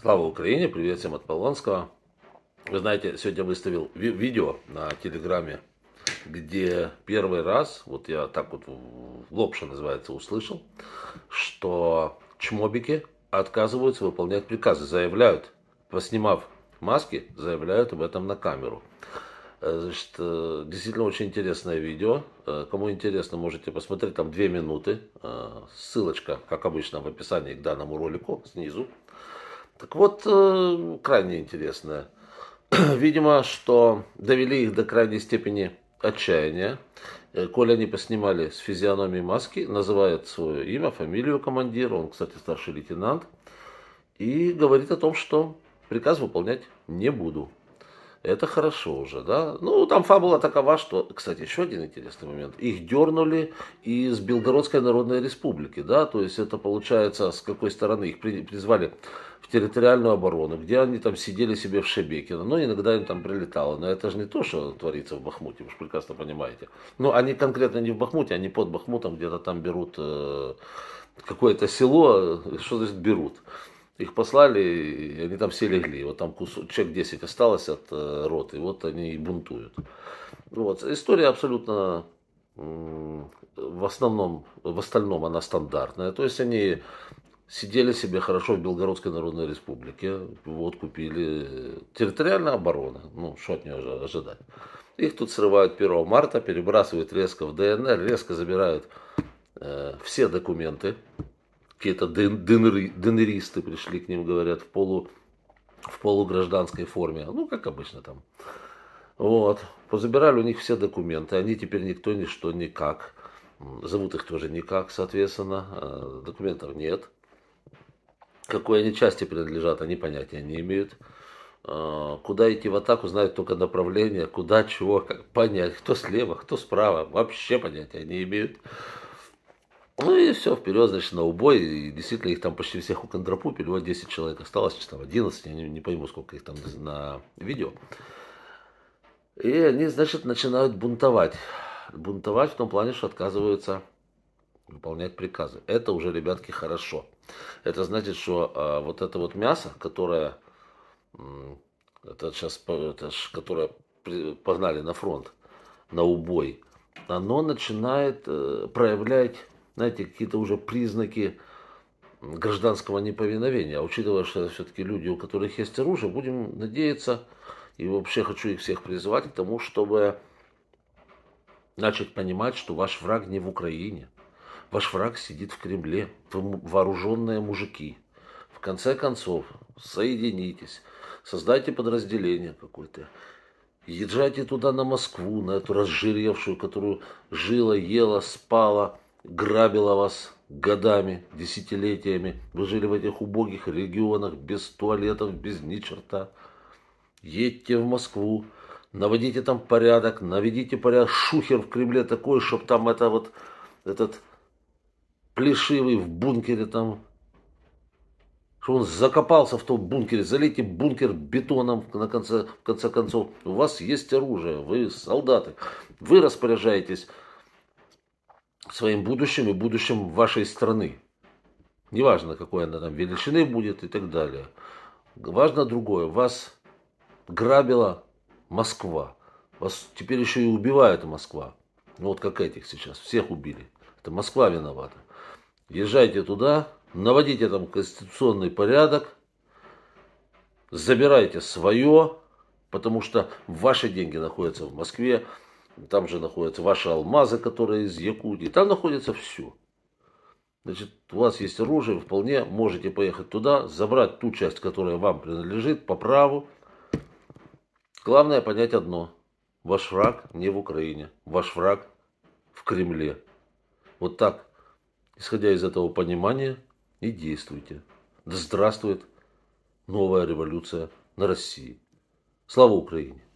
Слава Украине, привет всем от Полонского. Вы знаете, сегодня выставил ви- видео на Телеграме, где первый раз, вот я так вот в лоб, что называется, услышал, что чмобики отказываются выполнять приказы, заявляют, поснимав маски, заявляют об этом на камеру. Э, значит, э, действительно очень интересное видео. Э, кому интересно, можете посмотреть, там две минуты. Ссылочка, как обычно, в описании к данному ролику снизу. Так вот, э, крайне интересно. Видимо, что довели их до крайней степени отчаяния. Э, Коли они поснимали с физиономии маски, называет свое имя, фамилию командира, он, кстати, старший лейтенант, и говорит о том, что приказ выполнять не буду это хорошо уже, да. Ну, там фабула такова, что, кстати, еще один интересный момент. Их дернули из Белгородской Народной Республики, да, то есть это получается, с какой стороны их призвали в территориальную оборону, где они там сидели себе в Шебекино, но ну, иногда им там прилетало. Но это же не то, что творится в Бахмуте, вы же прекрасно понимаете. Ну, они конкретно не в Бахмуте, они под Бахмутом где-то там берут э, какое-то село, что значит берут? Их послали, и они там все легли. Вот там кусок, человек 10 осталось от э, роты, вот они и бунтуют. Ну вот. История абсолютно в основном, в остальном она стандартная. То есть они сидели себе хорошо в Белгородской Народной Республике, вот купили территориальная оборона, ну, что от нее ожидать. Их тут срывают 1 марта, перебрасывают резко в ДНР, резко забирают э, все документы, какие-то денеристы пришли к ним, говорят, в, полу, в полугражданской форме. Ну, как обычно там. Вот. Позабирали у них все документы. Они теперь никто, ничто, никак. Зовут их тоже никак, соответственно. Э, документов нет. Какой они части принадлежат, они понятия не имеют. Э, куда идти в атаку, знают только направление, куда, чего, как понять, кто слева, кто справа, вообще понятия не имеют. Ну и все, вперед, значит, на убой. И действительно, их там почти всех у уконтропупили. Вот 10 человек осталось, сейчас там 11, я не, не пойму, сколько их там на видео. И они, значит, начинают бунтовать. Бунтовать в том плане, что отказываются выполнять приказы. Это уже, ребятки, хорошо. Это значит, что э, вот это вот мясо, которое, э, это сейчас, это ж, которое погнали на фронт, на убой, оно начинает э, проявлять знаете, какие-то уже признаки гражданского неповиновения. А учитывая, что это все-таки люди, у которых есть оружие, будем надеяться, и вообще хочу их всех призывать к тому, чтобы начать понимать, что ваш враг не в Украине. Ваш враг сидит в Кремле, вы вооруженные мужики. В конце концов, соединитесь, создайте подразделение какое-то. Езжайте туда, на Москву, на эту разжиревшую, которую жила, ела, спала – грабила вас годами, десятилетиями. Вы жили в этих убогих регионах, без туалетов, без ни черта. Едьте в Москву, наводите там порядок, наведите порядок. Шухер в Кремле такой, чтоб там это вот, этот плешивый в бункере там, чтобы он закопался в том бункере, залейте бункер бетоном, на конце, в конце концов. У вас есть оружие, вы солдаты, вы распоряжаетесь своим будущим и будущим вашей страны. Неважно, какой она там величины будет и так далее. Важно другое. Вас грабила Москва. Вас теперь еще и убивает Москва. Ну вот как этих сейчас. Всех убили. Это Москва виновата. Езжайте туда, наводите там конституционный порядок, забирайте свое, потому что ваши деньги находятся в Москве, там же находятся ваши алмазы, которые из Якутии. Там находится все. Значит, у вас есть оружие, вы вполне можете поехать туда, забрать ту часть, которая вам принадлежит по праву. Главное понять одно. Ваш враг не в Украине. Ваш враг в Кремле. Вот так, исходя из этого понимания, и действуйте. Да здравствует новая революция на России. Слава Украине!